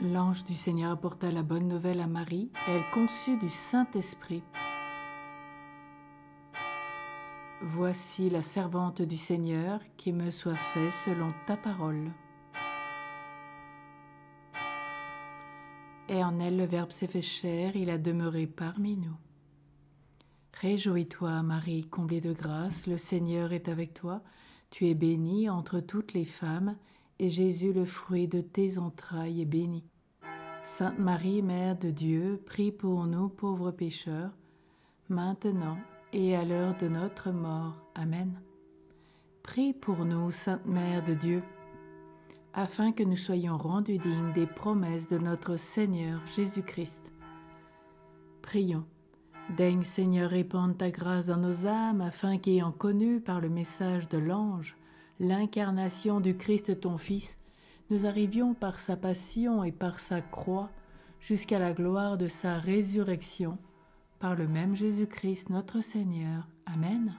L'ange du Seigneur apporta la bonne nouvelle à Marie elle conçut du Saint-Esprit. Voici la servante du Seigneur, qui me soit faite selon ta parole. Et en elle le Verbe s'est fait chair, il a demeuré parmi nous. Réjouis-toi, Marie, comblée de grâce, le Seigneur est avec toi. Tu es bénie entre toutes les femmes, et Jésus, le fruit de tes entrailles, est béni. Sainte Marie, Mère de Dieu, prie pour nous pauvres pécheurs, maintenant et à l'heure de notre mort. Amen. Prie pour nous, Sainte Mère de Dieu, afin que nous soyons rendus dignes des promesses de notre Seigneur Jésus-Christ. Prions. Daigne Seigneur répande ta grâce dans nos âmes, afin qu'ayant connu par le message de l'ange l'incarnation du Christ ton Fils, nous arrivions par sa passion et par sa croix jusqu'à la gloire de sa résurrection, par le même Jésus-Christ notre Seigneur. Amen.